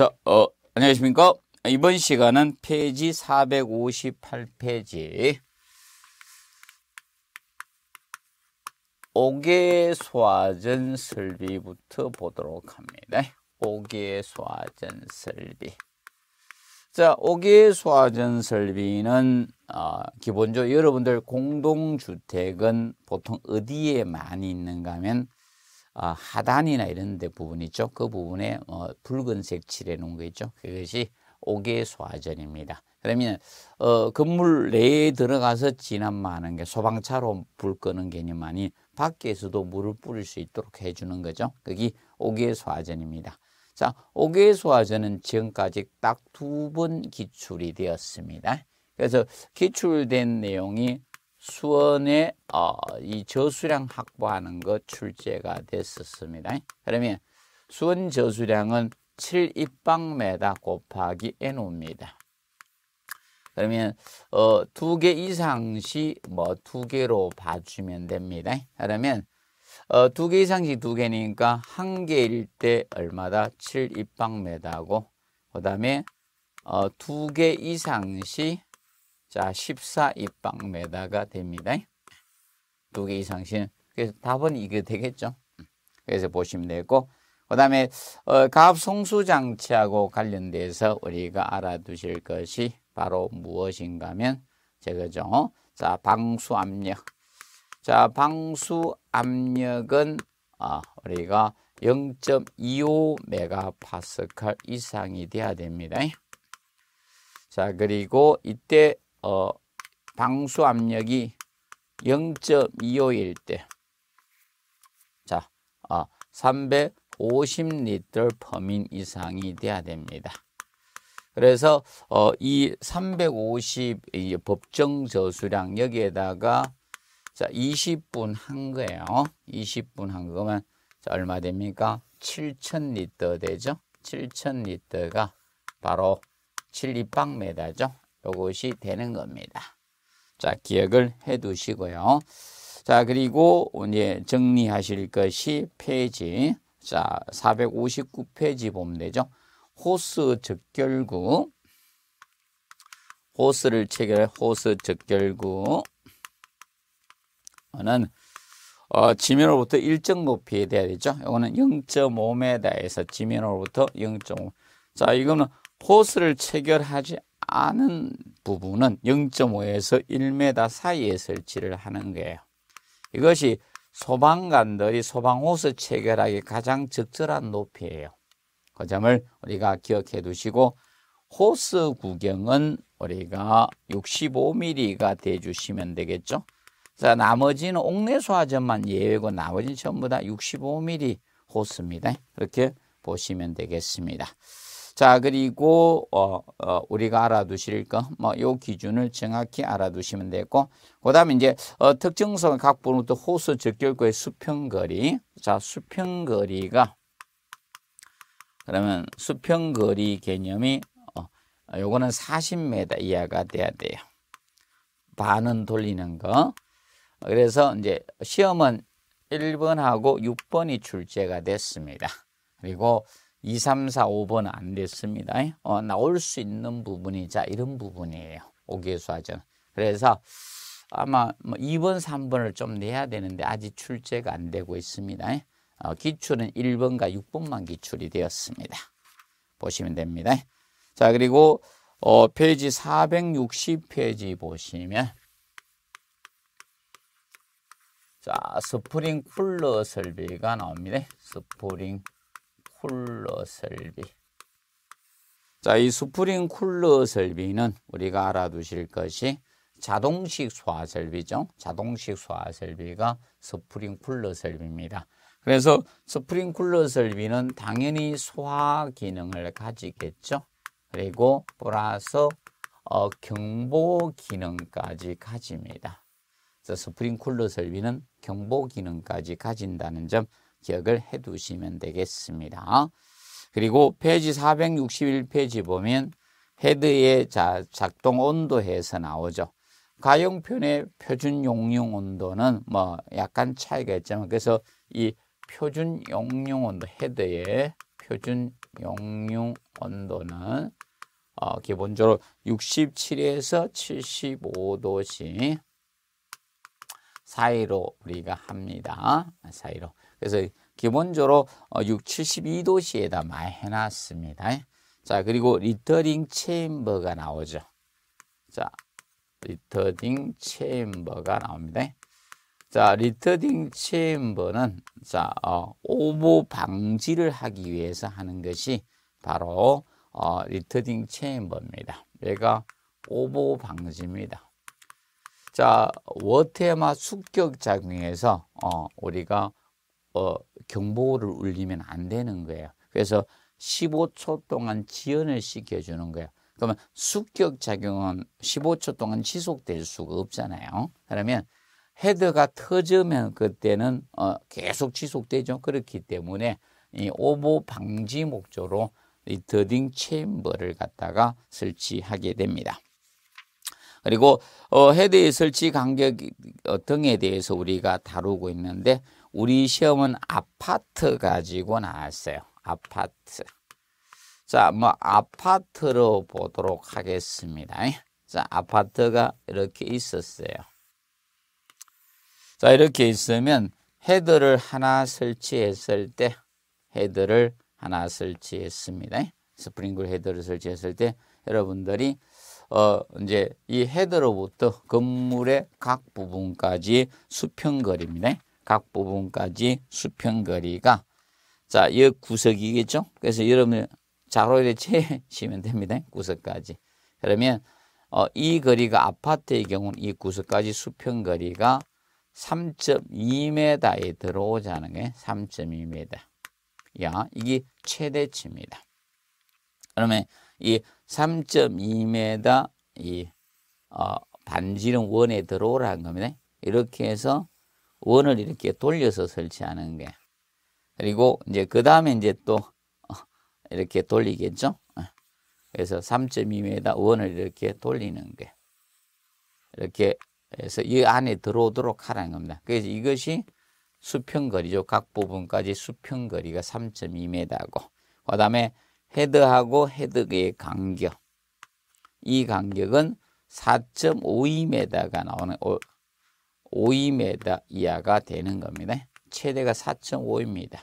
자, 어, 안녕하십니까? 이번 시간은 페이지 458페이지 옥의 소화전 설비부터 보도록 합니다. 옥의 소화전 설비. 자, 옥의 소화전 설비는 어, 기본적으로 여러분들 공동주택은 보통 어디에 많이 있는가 하면 아, 하단이나 이런 데 부분 있죠. 그 부분에 어, 붉은색 칠해 놓은 거 있죠. 그것이 옥의 소화전입니다. 그러면 어, 건물 내에 들어가서 진압하는 게 소방차로 불 끄는 개념 아닌 밖에서도 물을 뿌릴 수 있도록 해주는 거죠. 그게 옥의 소화전입니다. 자, 옥의 소화전은 지금까지 딱 두 번 기출이 되었습니다. 그래서 기출된 내용이 수원에 어, 이 저수량 확보하는 것 출제가 됐었습니다. 그러면 수원 저수량은 7 입방메다 곱하기 n입니다. 그러면 어, 두 개 이상시 뭐 두 개로 봐주면 됩니다. 그러면 어, 두 개 이상시 두 개니까 한 개일 때 얼마다 7 입방메다고 그 다음에 어, 두 개 이상시 자, 14 입방메다가 됩니다. 두 개 이상 신. 그래서 답은 이게 되겠죠. 음. 그래서 보시면 되고 그 다음에 어, 가성수장치하고 관련돼서 우리가 알아두실 것이 바로 무엇인가 하면 제거죠. 자, 방수압력. 자, 방수압력은 아, 우리가 0.25메가파스칼 이상이 돼야 됩니다. 자, 그리고 이때 어, 방수 압력이 0.25일 때, 자, 아, 350리터 퍼민 이상이 돼야 됩니다. 그래서 어, 이 350 법정 저수량 여기에다가 자 20분 한 거예요. 20분 한 거면 자, 얼마 됩니까? 7,000리터 되죠. 7,000리터가 바로 7 입방메다죠. 이것이 되는 겁니다. 자, 기억을 해 두시고요. 자, 그리고 이제 정리하실 것이 페이지. 자, 459페이지 보면 되죠. 호스 적결구. 호스를 체결 호스 적결구. 는 어, 지면으로부터 일정 높이에 돼야 되죠. 이거는 0.5m에서 지면으로부터 0.5. 자, 이거는 호스를 체결하지 많은 부분은 0.5에서 1m 사이에 설치를 하는 거예요. 이것이 소방관들이 소방호스 체결하기 가장 적절한 높이예요. 그 점을 우리가 기억해 두시고 호스 구경은 우리가 65mm가 돼 주시면 되겠죠. 자, 나머지는 옥내 소화전만 예외고 나머지는 전부 다 65mm 호스입니다. 이렇게 보시면 되겠습니다. 자, 그리고 어, 어, 우리가 알아두실 거, 뭐요 기준을 정확히 알아두시면 되고, 그다음에 이제 어, 특정성각 번호부터 호수 적결구의 수평거리, 자 수평거리가 그러면 수평거리 개념이 어, 요거는 40m 이하가 돼야 돼요. 반은 돌리는 거. 그래서 이제 시험은 1번하고 6번이 출제가 됐습니다. 그리고 2, 3, 4, 5번안 됐습니다. 어, 나올 수 있는 부분이 자 이런 부분이에요. 오개수 하전. 그래서 아마 뭐 2번, 3번을 좀 내야 되는데 아직 출제가 안 되고 있습니다. 어, 기출은 1번과 6번만 기출이 되었습니다. 보시면 됩니다. 자 그리고 어, 페이지 460페이지 보시면 자 스프링 쿨러 설비가 나옵니다. 스프링 쿨러 설비 자, 이 스프링 쿨러 설비는 우리가 알아두실 것이 자동식 소화 설비죠. 자동식 소화 설비가 스프링 쿨러 설비입니다. 그래서 스프링 쿨러 설비는 당연히 소화 기능을 가지겠죠. 그리고 플러스 어, 경보 기능까지 가집니다. 스프링 쿨러 설비는 경보 기능까지 가진다는 점 기억을 해 두시면 되겠습니다. 그리고 페이지 461페이지 보면 헤드의 자, 작동 온도에서 나오죠. 가용편의 표준 용융 온도는 뭐 약간 차이가 있지만 그래서 이 표준 용융 온도 헤드의 표준 용융 온도는 어, 기본적으로 67에서 75도씩 사이로 우리가 합니다. 사이로 그래서 기본적으로 6, 어, 72도씨에다 많이 해놨습니다. 자, 그리고 리터링 체인버가 나오죠. 자, 리터딩 체인버가 나옵니다. 자, 리터딩 체인버는 자, 어, 오버 방지를 하기 위해서 하는 것이 바로 어, 리터딩 체인버입니다. 얘가 오버 방지입니다. 자, 워테마 숙격 작용에서 어, 우리가 어, 경보를 울리면 안 되는 거예요. 그래서 15초 동안 지연을 시켜주는 거예요. 그러면 숙격작용은 15초 동안 지속될 수가 없잖아요. 그러면 헤드가 터지면 그때는 어, 계속 지속되죠. 그렇기 때문에 이 오보 방지 목조로이 더딩 체인버를 갖다가 설치하게 됩니다. 그리고 어, 헤드의 설치 간격 등에 대해서 우리가 다루고 있는데 우리 시험은 아파트 가지고 나왔어요. 아파트. 자, 뭐 아파트로 보도록 하겠습니다. 자, 아파트가 이렇게 있었어요. 자, 이렇게 있으면 헤드를 하나 설치했을 때 헤드를 하나 설치했습니다. 스프링글 헤드를 설치했을 때 여러분들이 어 이제 이 헤드로부터 건물의 각 부분까지 수평거리입니다. 각 부분까지 수평거리가 자, 이 구석이겠죠? 그래서 여러분 자로를 채시면 됩니다. 구석까지. 그러면 어, 이 거리가 아파트의 경우는 이 구석까지 수평거리가 3.2m에 들어오자는 게 3.2m. 야, 이게 최대치입니다. 그러면 이 3.2m 이 어, 반지름 원에 들어오라는 겁니다. 이렇게 해서 원을 이렇게 돌려서 설치하는 게 그리고 이제 그 다음에 이제 또 이렇게 돌리겠죠. 예. 그래서 3.2m 원을 이렇게 돌리는 게 이렇게 해서 이 안에 들어오도록 하라는 겁니다. 그래서 이것이 수평거리죠. 각 부분까지 수평거리가 3.2m고 그 다음에 헤드하고 헤드의 간격 이 간격은 4.52m가 나오는 어, 5m 이하가 되는 겁니다. 최대가 4.5입니다.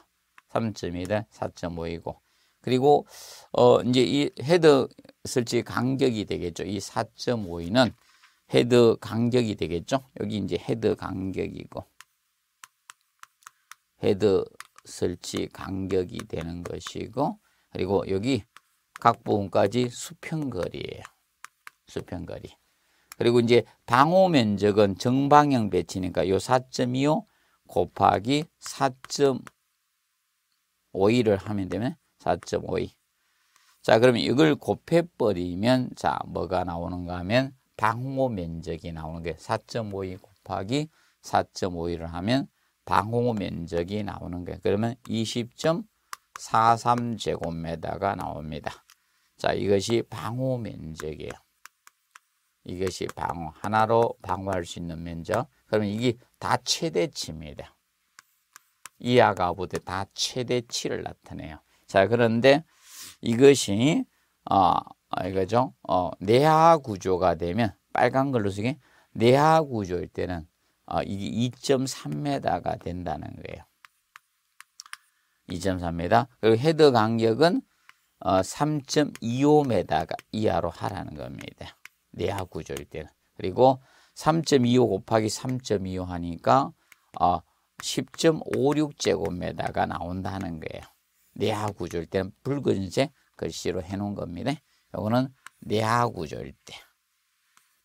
3.2는 4.5이고 그리고 어 이제 이 헤드 설치 간격이 되겠죠. 이 4.5는 헤드 간격이 되겠죠. 여기 이제 헤드 간격이고 헤드 설치 간격이 되는 것이고 그리고 여기 각 부분까지 수평거리예요. 수평거리. 그리고 이제 방호 면적은 정방향 배치니까 요 4.25 곱하기 4.52를 하면 되면 4.52. 자, 그러면 이걸 곱해버리면 자, 뭐가 나오는가 하면 방호 면적이 나오는 게4.52 곱하기 4.52를 하면 방호 면적이 나오는 거예 그러면 20.43제곱미터가 나옵니다. 자, 이것이 방호 면적이에요. 이것이 방어 하나로 방어할 수 있는 면적 그러면 이게 다 최대치입니다. 이하가 보다 다 최대치를 나타내요. 자 그런데 이것이 어 이거죠 어 내하 구조가 되면 빨간 걸로 쓰기 내하 구조일 때는 어, 이게 2.3m가 된다는 거예요. 2.3m 그리고 헤드 간격은 어, 3.25m 이하로 하라는 겁니다. 내하구죠 이때는. 그리고 3.25 곱하기 3.25 하니까 10.56제곱미터가 어, 나온다는 거예요. 내하구조일 때는 붉은색 글씨로 해놓은 겁니다. 이거는 내하구조일 때.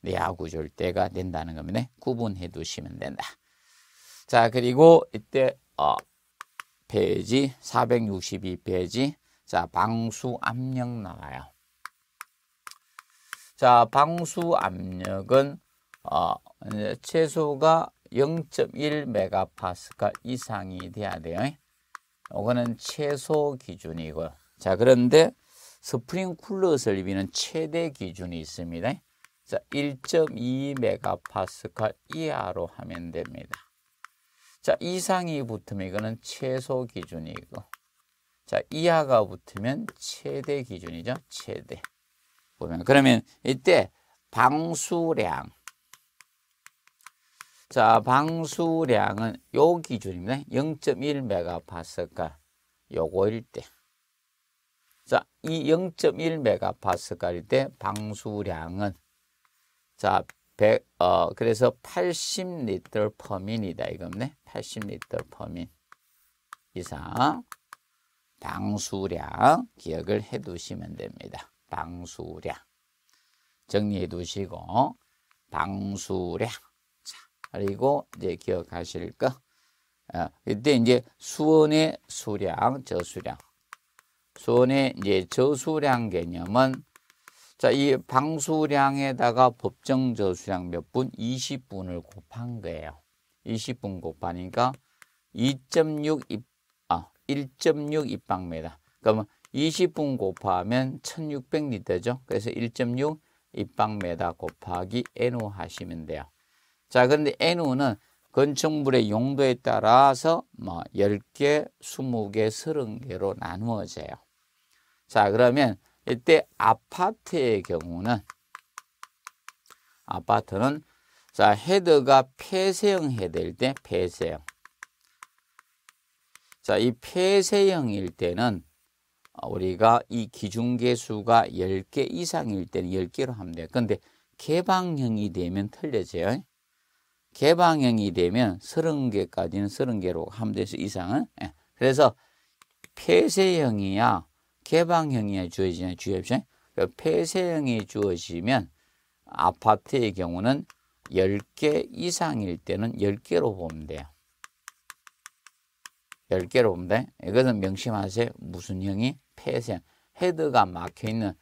내하구조일 때가 된다는 겁니다. 구분해 두시면 된다. 자, 그리고 이때, 어, 페이지, 462페이지. 자, 방수 압력 나와요. 자, 방수 압력은 어, 최소가 0.1메가파스칼 이상이 돼야 돼요. 이거는 최소 기준이고. 자, 그런데 스프링 쿨러를 입는 최대 기준이 있습니다. 자, 1.2메가파 이하로 하면 됩니다. 자, 이상이 붙으면 이거는 최소 기준이고, 자, 이하가 붙으면 최대 기준이죠. 최대. 보면 그러면 이때 방수량 자 방수량은 요 기준입니다. 0.1 메가파스칼 요거일 때. 자, 이0.1 메가파스칼일 때 방수량은 자, 100, 어 그래서 80 리터 퍼민이다 이겁네. 80 리터 퍼민 이상 방수량 기억을 해 두시면 됩니다. 방수량. 정리해 두시고, 방수량. 자, 그리고 이제 기억하실 거. 이때 어, 이제 수원의 수량, 저수량. 수원의 이제 저수량 개념은 자, 이 방수량에다가 법정 저수량 몇 분? 20분을 곱한 거예요. 20분 곱하니까 2.6 입, 아, 1.6 입방미터. 그러면 20분 곱하면 1600리터죠. 그래서 1.6 입방메다 곱하기 NU 하시면 돼요. 자, 그런데 NU는 건축물의 용도에 따라서 뭐 10개, 20개, 30개로 나누어져요. 자, 그러면 이때 아파트의 경우는 아파트는 자, 헤드가 폐쇄형 헤드일 때 폐쇄형. 자, 이 폐쇄형일 때는 어, 우리가 이 기준계수가 10개 이상일 때는 10개로 하면 돼요. 근데 개방형이 되면 틀려져요. 개방형이 되면 30개까지는 30개로 하면 돼서 이상은. 예. 그래서 폐쇄형이야 개방형이야 주어지냐 주어지냐. 그 폐쇄형이 주어지면 아파트의 경우는 10개 이상일 때는 10개로 보면 돼요. 열개로 봅니다. 이것은 명심하세요. 무슨 형이? 폐쇄형. 헤드가 막혀있는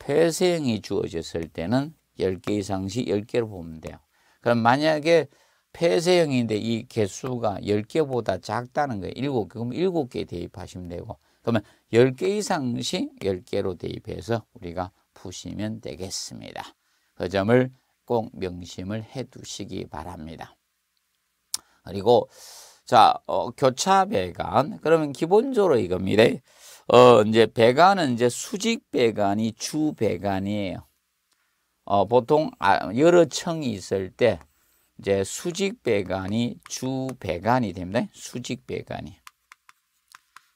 폐쇄형이 주어졌을 때는 10개 이상 씩 10개로 보면 돼요. 그럼 만약에 폐쇄형인데 이 개수가 10개보다 작다는 거예요. 7개. 그럼 7개 대입하시면 되고 그러면 10개 이상 씩 10개로 대입해서 우리가 푸시면 되겠습니다. 그 점을 꼭 명심을 해두시기 바랍니다. 그리고 자, 어, 교차 배관. 그러면 기본적으로 이겁니다. 어, 이제 배관은 이제 수직 배관이 주 배관이에요. 어, 보통 아, 여러 층이 있을 때 이제 수직 배관이 주 배관이 됩니다. 수직 배관이.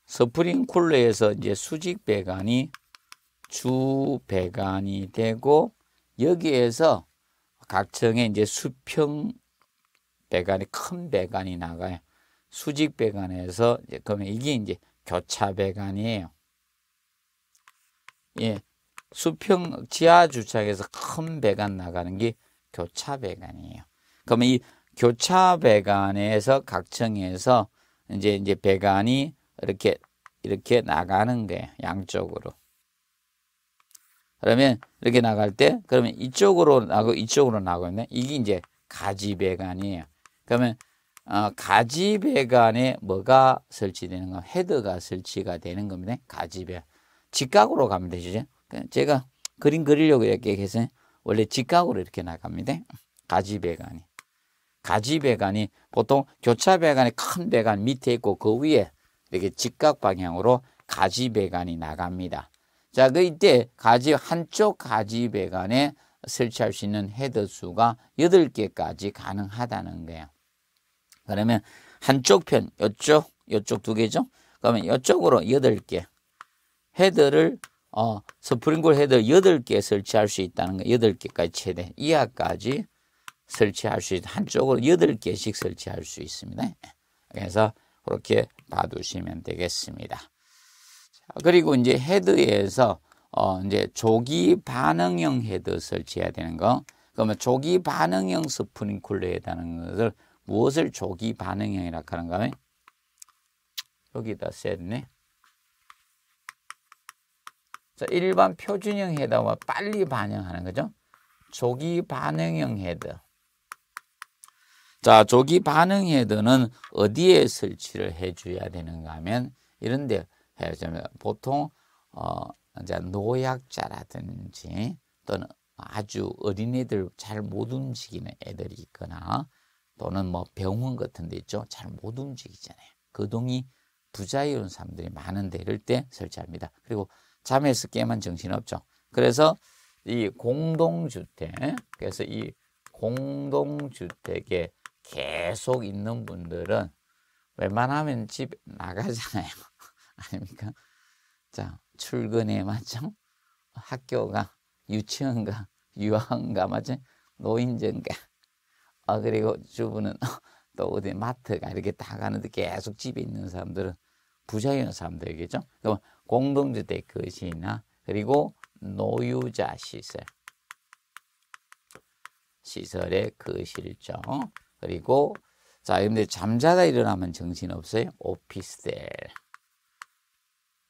스프링 쿨러에서 이제 수직 배관이 주 배관이 되고 여기에서 각층에 이제 수평 배관이 큰 배관이 나가요. 수직 배관에서 이제 그러면 이게 이제 교차 배관이에요. 예. 수평 지하 주차에서 큰 배관 나가는 게 교차 배관이에요. 그러면 이 교차 배관에서 각층에서 이제 이제 배관이 이렇게 이렇게 나가는 거 양쪽으로. 그러면 이렇게 나갈 때 그러면 이쪽으로 나고 이쪽으로 나고 있네. 이게 이제 가지 배관이에요. 그러면 어, 가지배관에 뭐가 설치되는 거 헤드가 설치가 되는 겁니다. 가지배. 직각으로 가면 되죠. 그 제가 그림 그리려고 이렇게 해서 원래 직각으로 이렇게 나갑니다. 가지배관이. 가지배관이 보통 교차배관이 큰 배관 밑에 있고 그 위에 이렇게 직각 방향으로 가지배관이 나갑니다. 자, 그 이때 가지 한쪽 가지배관에 설치할 수 있는 헤드 수가 8개까지 가능하다는 거예요. 그러면 한쪽 편, 이쪽, 이쪽 두 개죠? 그러면 이쪽으로 8개 헤드를 어, 스프링클 헤드 8개 설치할 수 있다는 거 8개까지 최대 이하까지 설치할 수 있다. 한쪽으로 8개씩 설치할 수 있습니다. 그래서 그렇게 봐두시면 되겠습니다. 자, 그리고 이제 헤드에서 어, 이제 조기 반응형 헤드 설치해야 되는 거. 그러면 조기 반응형 스프링클러에 다는 것을 무엇을 조기 반응형이라 하는가 하면 여기다 써야 네 자, 일반 표준형 헤더와 빨리 반응하는 거죠. 조기 반응형 헤더. 자, 조기 반응 헤드는 어디에 설치를 해줘야 되는가 하면 이런데 해주면 보통 어 이제 노약자라든지 또는 아주 어린애들 잘 못 움직이는 애들이 있거나 또는 뭐 병원 같은 데 있죠. 잘 못 움직이잖아요. 그동이 부자유로운 사람들이 많은데 를때 설치합니다. 그리고 잠에서 깨면 정신없죠. 그래서 이 공동주택, 그래서 이 공동주택에 계속 있는 분들은 웬만하면 집 나가잖아요. 아닙니까? 자, 출근에 맞죠? 학교가, 유치원가, 유아원가, 맞죠? 노인정가. 어, 그리고 주부는 또 어디 마트가 이렇게 다 가는데 계속 집에 있는 사람들은 부자인 사람들이겠죠. 그러 그러니까 뭐 공동주택 것이나 그리고 노유자 시설 시설의 그실죠 그리고 자 근데 잠자다 일어나면 정신 없어요. 오피스텔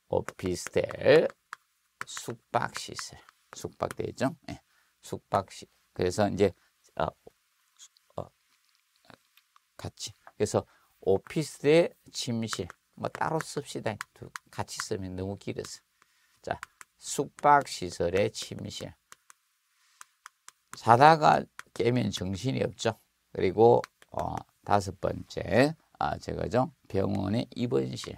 오피스텔 숙박시설 숙박되죠. 네. 예. 숙박시 그래서 이제 어, 같이. 그래서 오피스의 침실 뭐 따로 씁시다. 같이 쓰면 너무 길어서. 자, 숙박시설의 침실. 자다가 깨면 정신이 없죠. 그리고 어, 다섯 번째 아, 제가죠. 병원의 입원실.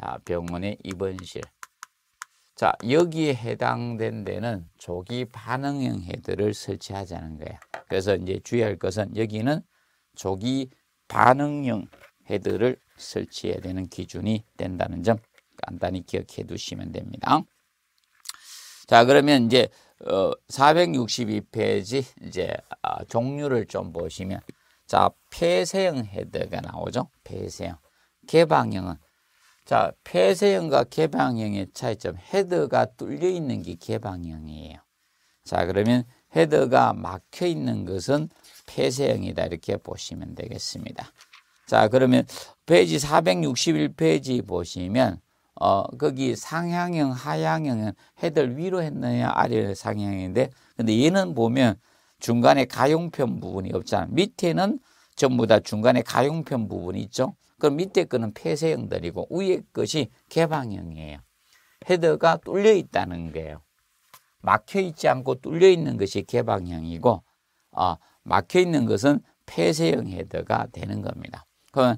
자, 병원의 입원실. 자, 여기에 해당된 데는 조기 반응형 헤드를 설치하자는 거야. 그래서 이제 주의할 것은 여기는 조기 반응형 헤드를 설치해야 되는 기준이 된다는 점 간단히 기억해 두시면 됩니다. 자, 그러면 이제 462페이지 어, 이제 아, 종류를 좀 보시면 자, 폐쇄형 헤드가 나오죠. 폐쇄형. 개방형은 자, 폐쇄형과 개방형의 차이점. 헤드가 뚫려 있는 게 개방형이에요. 자, 그러면 헤드가 막혀 있는 것은 폐쇄형이다. 이렇게 보시면 되겠습니다. 자, 그러면 페이지 461페이지 보시면 어, 거기 상향형, 하향형은 헤드를 위로 했느냐, 아래를 상향인데 근데 얘는 보면 중간에 가용편 부분이 없잖아. 밑에는 전부 다 중간에 가용편 부분이 있죠. 그 밑에 거는 폐쇄형들이고 위에 것이 개방형이에요. 헤더가 뚫려 있다는 거예요. 막혀 있지 않고 뚫려 있는 것이 개방형이고 어, 막혀 있는 것은 폐쇄형 헤더가 되는 겁니다. 그럼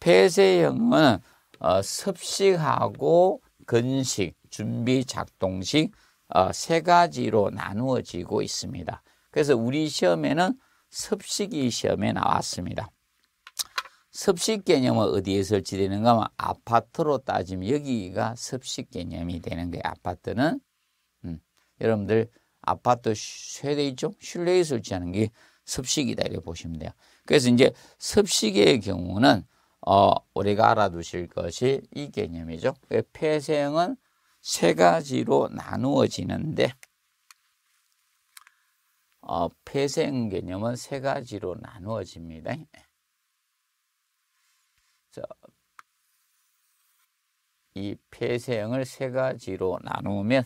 폐쇄형은 어, 섭식하고 근식, 준비 작동식 어, 세 가지로 나누어지고 있습니다. 그래서 우리 시험에는 섭식이 시험에 나왔습니다. 섭식 개념은 어디에 설치되는가 하면 아파트로 따지면 여기가 섭식 개념이 되는 거예요. 아파트는 음, 여러분들 아파트 세대 있죠? 실내에 설치하는 게 섭식이다 이렇게 보시면 돼요. 그래서 이제 섭식의 경우는 어, 우리가 알아두실 것이 이 개념이죠. 폐쇄형은 세 가지로 나누어지는데 어, 폐쇄형 개념은 세 가지로 나누어집니다. 이 폐쇄형을 세 가지로 나누면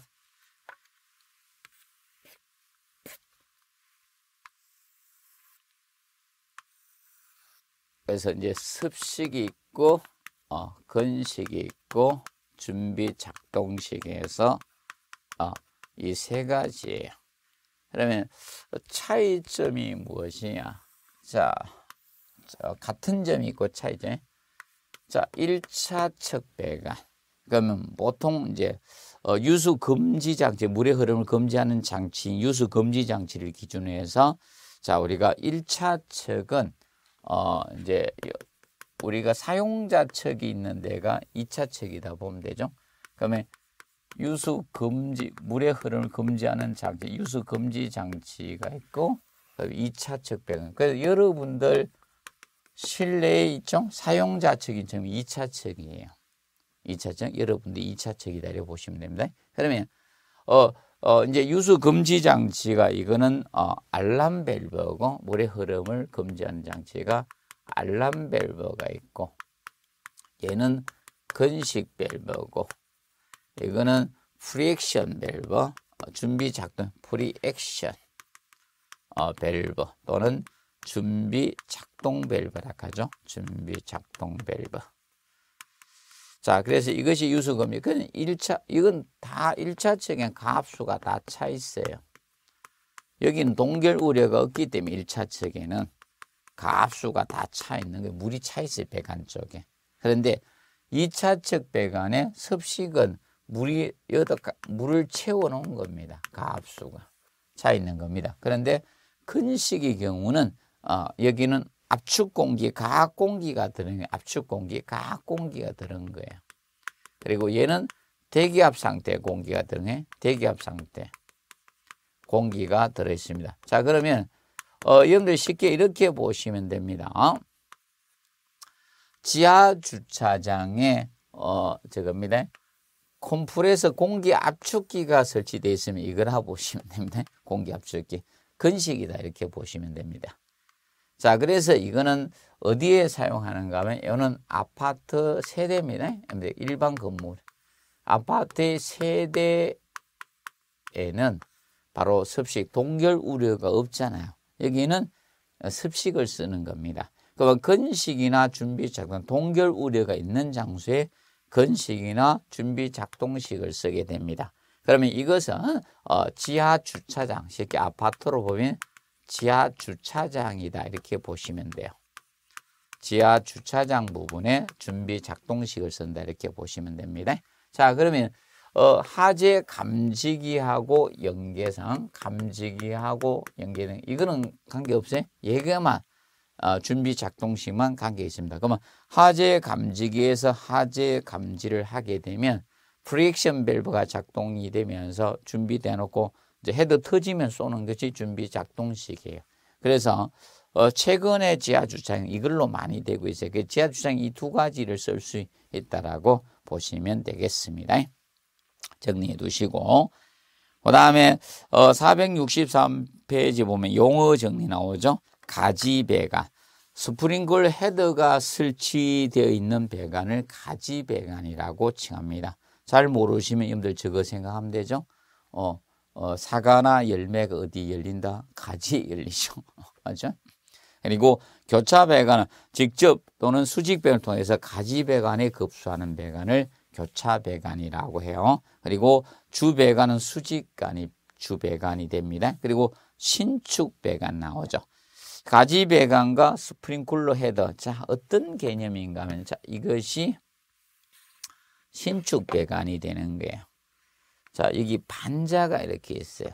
그래서 이제 습식이 있고 어, 근식이 있고 준비 작동식에서 어, 이 세 가지예요. 그러면 차이점이 무엇이냐? 자, 같은 점이 있고 차이점. 자, 1차 척배관. 그러면 보통 이제 어, 유수 금지 장치, 물의 흐름을 금지하는 장치, 인 유수 금지 장치를 기준으로 해서 자, 우리가 일차 측은 어, 이제 우리가 사용자 측이 있는 데가 이차 측이다 보면 되죠. 그러면 유수 금지, 물의 흐름을 금지하는 장치, 유수 금지 장치가 있고 이차 측배관. 그래서 여러분들 실내에 있죠? 사용자 측인 점이 2차 측이에요. 2차 책, 여러분들 2차 책 기다려 보시면 됩니다. 그러면 어, 어 이제 유수 금지 장치가 이거는 어, 알람 밸브고 물의 흐름을 금지하는 장치가 알람 밸브가 있고 얘는 근식 밸브고 이거는 프리액션 밸브 어, 준비 작동 프리액션 어, 밸브 또는 준비 작동 밸브라 하죠. 준비 작동 밸브. 자, 그래서 이것이 유수금이 그 1차 이건 다 1차적인 값수가 다 차 있어요. 여기는 동결 우려가 없기 때문에 1차적에는 값수가 다 차 있는 게 물이 차 있어요, 배관 쪽에. 그런데 2차측 배관의 습식은 물이 여덟 물을 채워 놓은 겁니다. 값수가 차 있는 겁니다. 그런데 근식의 경우는 어, 여기는 압축 공기에 가학 공기가 들은 거예요. 압축 공기 가학 공기가 들은 거예요. 그리고 얘는 대기압 상태 공기가 들는 거예요. 대기압 상태 공기가 들어 있습니다. 자, 그러면 어, 여러분들 쉽게 이렇게 보시면 됩니다. 어? 지하 주차장에 어, 저겁니다. 콤프레서 공기 압축기가 설치되어 있으면 이걸 하고 보시면 됩니다. 공기 압축기. 근식이다 이렇게 보시면 됩니다. 자, 그래서 이거는 어디에 사용하는가 하면 이거는 아파트 세대입니다. 일반 건물. 아파트 세대에는 바로 습식 동결 우려가 없잖아요. 여기는 습식을 쓰는 겁니다. 그러면 건식이나 준비 작동 동결 우려가 있는 장소에 건식이나 준비 작동식을 쓰게 됩니다. 그러면 이것은 어, 지하 주차장, 쉽게 아파트로 보면 지하 주차장이다 이렇게 보시면 돼요. 지하 주차장 부분에 준비 작동식을 쓴다 이렇게 보시면 됩니다. 자 그러면 어, 하재 감지기하고 연계상 감지기하고 연계는 이거는 관계없어요. 얘가만 어, 준비 작동식만 관계 있습니다. 그러면 하재 감지기에서 하재 감지를 하게 되면 프리액션 밸브가 작동이 되면서 준비되어 놓고 이제 헤드 터지면 쏘는 것이 준비 작동식이에요. 그래서 어, 최근에 지하주차장 이걸로 많이 되고 있어요. 그 지하주차장 이 두 가지를 쓸 수 있다라고 보시면 되겠습니다. 정리해 두시고 그 다음에 어, 463페이지 보면 용어 정리 나오죠. 가지배관. 스프링글 헤드가 설치되어 있는 배관을 가지배관이라고 칭합니다. 잘 모르시면 여러분들 저거 생각하면 되죠. 어, 어, 사과나 열매가 어디 열린다? 가지 열리죠. 맞죠? 그리고 교차 배관은 직접 또는 수직 배관을 통해서 가지 배관에 급수하는 배관을 교차 배관이라고 해요. 그리고 주 배관은 수직관이 주 배관이 됩니다. 그리고 신축 배관 나오죠. 가지 배관과 스프링클러 헤더. 자, 어떤 개념인가 하면 자, 이것이 신축 배관이 되는 거예요. 자, 여기 반자가 이렇게 있어요.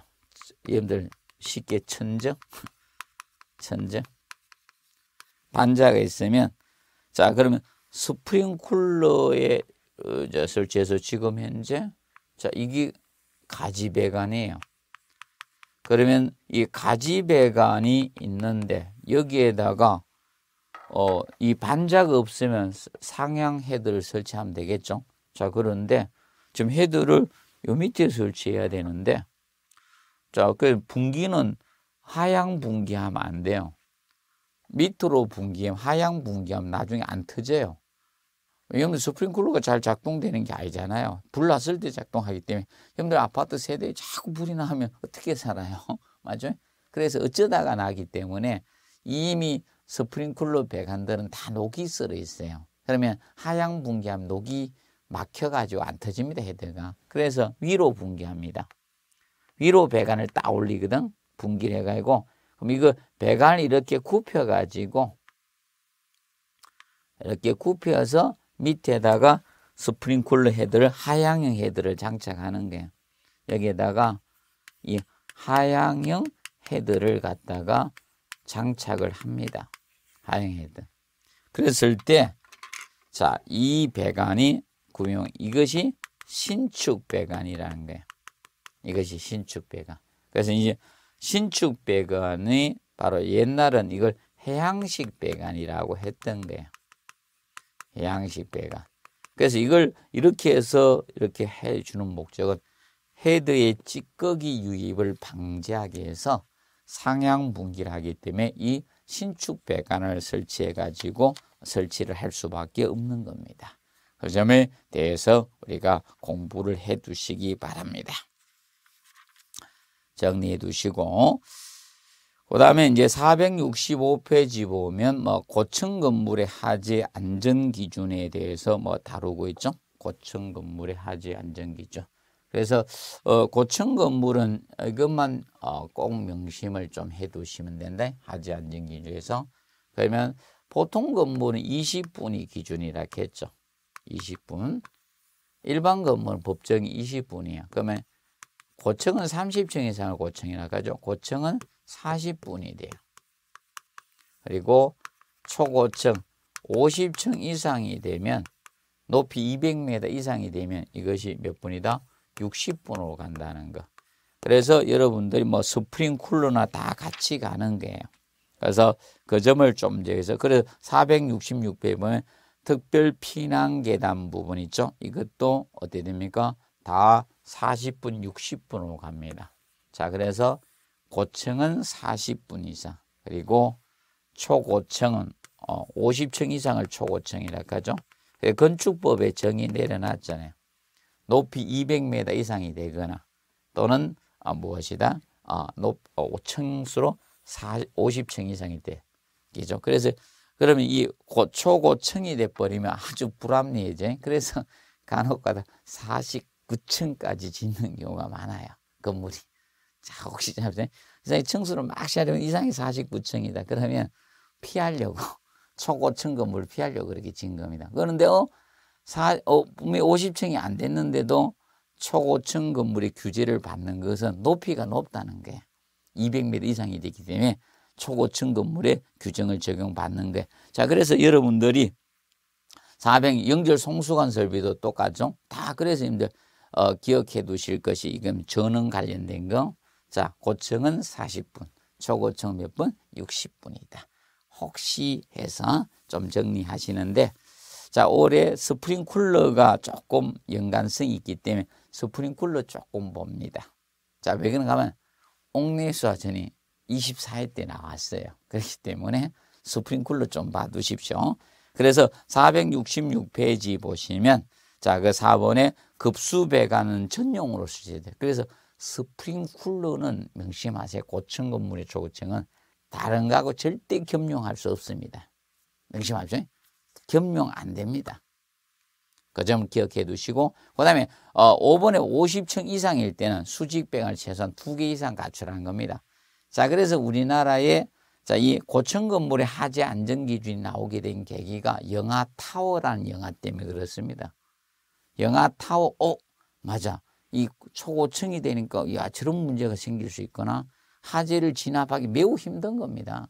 여러분들 쉽게 천정, 천정, 반자가 있으면 자 그러면 스프링 쿨러에 어, 설치해서 지금 현재 자 이게 가지 배관이에요. 그러면 이 가지 배관이 있는데 여기에다가 어, 이 반자가 없으면 상향 헤드를 설치하면 되겠죠. 자 그런데 지금 헤드를 요 밑에 설치해야 되는데 자, 그 분기는 하향 분기하면 안 돼요. 밑으로 분기하면 하향 분기하면 나중에 안 터져요. 왜냐면 스프링클러가 잘 작동되는 게 아니잖아요. 불 났을 때 작동하기 때문에 여러분들 아파트 세대에 자꾸 불이 나면 어떻게 살아요? 맞아요? 그래서 어쩌다가 나기 때문에 이미 스프링클러 배관들은 다 녹이 쓰러 있어요. 그러면 하향 분기하면 녹이 막혀가지고 안 터집니다 헤드가. 그래서 위로 분기합니다. 위로 배관을 따 올리거든 분기를 해가지고 그럼 이거 배관을 이렇게 굽혀가지고 이렇게 굽혀서 밑에다가 스프링쿨러 헤드를 하향형 헤드를 장착하는 거예요. 여기에다가 이 하향형 헤드를 갖다가 장착을 합니다. 하향 헤드. 그랬을 때, 자, 이 배관이 구용 이것이 신축 배관이라는 거예요. 이것이 신축 배관. 그래서 이제 신축 배관이 바로 옛날은 이걸 해양식 배관이라고 했던 거예요. 해양식 배관. 그래서 이걸 이렇게 해서 이렇게 해주는 목적은 헤드의 찌꺼기 유입을 방지하기 위해서 상향 분기를 하기 때문에 이 신축 배관을 설치해 가지고 설치를 할 수밖에 없는 겁니다. 그 점에 대해서 우리가 공부를 해 두시기 바랍니다. 정리해 두시고 그 다음에 이제 465페이지 보면 뭐 고층 건물의 하지 안전 기준에 대해서 뭐 다루고 있죠. 고층 건물의 하지 안전 기준. 그래서 어, 고층 건물은 이것만 어, 꼭 명심을 좀 해두시면 된다. 하지 안전 기준에서 그러면 보통 건물은 20분이 기준이라 했죠. 20분. 일반 건물 법정이 20분이야. 그러면 고층은 30층 이상을 고층이라고 하죠. 고층은 40분이 돼요. 그리고 초고층 50층 이상이 되면 높이 200m 이상이 되면 이것이 몇 분이다? 60분으로 간다는 거. 그래서 여러분들이 뭐 스프링 쿨러나 다 같이 가는 거예요. 그래서 그 점을 좀 제해서 그래서 4 6 6페이지 특별 피난 계단 부분 있죠. 이것도 어떻게 됩니까? 다 40분, 60분으로 갑니다. 자, 그래서 고층은 40분 이상, 그리고 초고층은 50층 어, 이상을 초고층이라고 하죠. 그 건축법에 정의 내려놨잖아요. 높이 200m 이상이 되거나 또는 아, 무엇이다? 아, 높, 어, 층수로 50층 이상이 돼. 그죠? 그래서 그러면 이 고, 초고층이 돼버리면 아주 불합리해져. 그래서 간혹가다 49층까지 짓는 경우가 많아요. 건물이. 자, 혹시 잡으세요? 이상이 층수를 막시작하면 이상이 49층이다. 그러면 피하려고, 초고층 건물을 피하려고 그렇게 짓진 겁니다. 그런데, 어, 사, 어, 분명히 50층이 안 됐는데도 초고층 건물의 규제를 받는 것은 높이가 높다는 게 200m 이상이 되기 때문에 초고층 건물에 규정을 적용받는 게. 자, 그래서 여러분들이 400영결 송수관 설비도 똑같죠. 다 그래서 이제 어, 기억해 두실 것이 이건 전원 관련된 거. 자, 고층은 40분, 초고층 몇 분? 60분이다. 혹시 해서 좀 정리하시는데 자, 올해 스프링 쿨러가 조금 연관성이 있기 때문에 스프링 쿨러 조금 봅니다. 자, 왜 그런가 하면 옥내수화전이 24회 때 나왔어요. 그렇기 때문에 스프링쿨로좀 봐두십시오. 그래서 466페이지 보시면 자, 그 4번에 급수 배관은 전용으로 쓰셔야 돼요. 그래서 스프링쿨러는 명심하세요. 고층 건물의 초고층은 다른 거하고 절대 겸용할 수 없습니다. 명심하십시오. 겸용 안 됩니다. 그 점 기억해 두시고 그 다음에 어, 5번에 50층 이상일 때는 수직배관을 최소한 2개 이상 갖추라는 겁니다. 자, 그래서 우리나라에 자, 이 고층 건물의 하재 안전 기준이 나오게 된 계기가 영화 타워라는 영화 때문에 그렇습니다. 영화 타워, 어, 맞아. 이 초고층이 되니까, 야, 저런 문제가 생길 수 있거나 하재를 진압하기 매우 힘든 겁니다.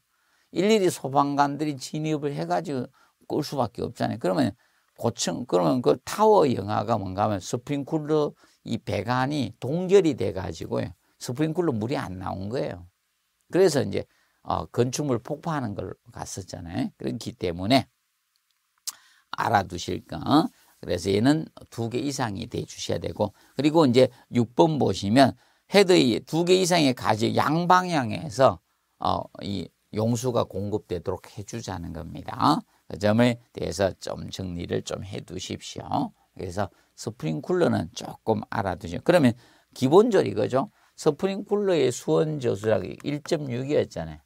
일일이 소방관들이 진입을 해가지고 끌 수밖에 없잖아요. 그러면 고층, 그러면 그 타워 영화가 뭔가 하면 스프링쿨러 이 배관이 동결이 돼가지고요. 스프링쿨러 물이 안 나온 거예요. 그래서 이제 어, 건축물 폭파하는 걸 갔었잖아요. 그렇기 때문에 알아두실 거. 그래서 얘는 두 개 이상이 돼 주셔야 되고 그리고 이제 6번 보시면 헤드의 두 개 이상의 가지 양방향에서 어, 이 용수가 공급되도록 해주자는 겁니다. 그 점에 대해서 좀 정리를 좀 해두십시오. 그래서 스프링 쿨러는 조금 알아두죠. 그러면 기본적으로 이거죠. 스프링쿨러의 수원 저수락이 1.6이었잖아요.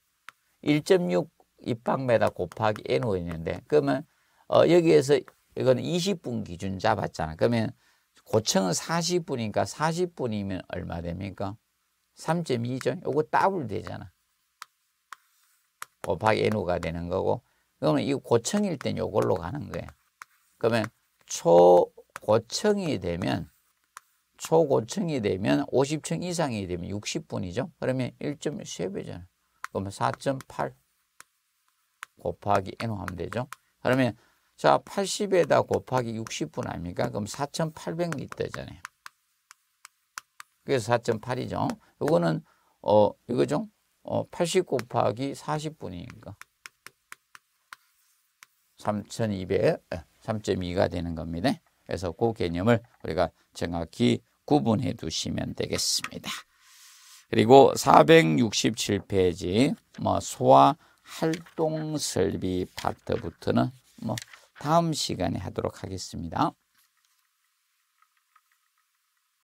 1.6 입방메다 곱하기 N호 있는데 그러면 어, 여기에서 이건 20분 기준 잡았잖아. 그러면 고층은 40분이니까 40분이면 얼마 됩니까? 3.2죠. 요거 더블 되잖아. 곱하기 N호가 되는 거고 그러면 이 고층일 땐 요걸로 가는 거예요. 그러면 초고층이 되면 초고층이 되면 50층 이상이 되면 60분이죠. 그러면 1.3배잖아요. 그러면 4.8 곱하기 n 하면 되죠. 그러면 자 80에다 곱하기 60분 아닙니까? 그럼 4,800m잖아요. 그래서 4.8이죠. 이거는 어 이거죠. 어80 곱하기 40분이니까 3,200 3.2가 되는 겁니다. 그래서 그 개념을 우리가 정확히 구분해 두시면 되겠습니다. 그리고 467페이지 뭐 소아 활동 설비 파트부터는 뭐 다음 시간에 하도록 하겠습니다.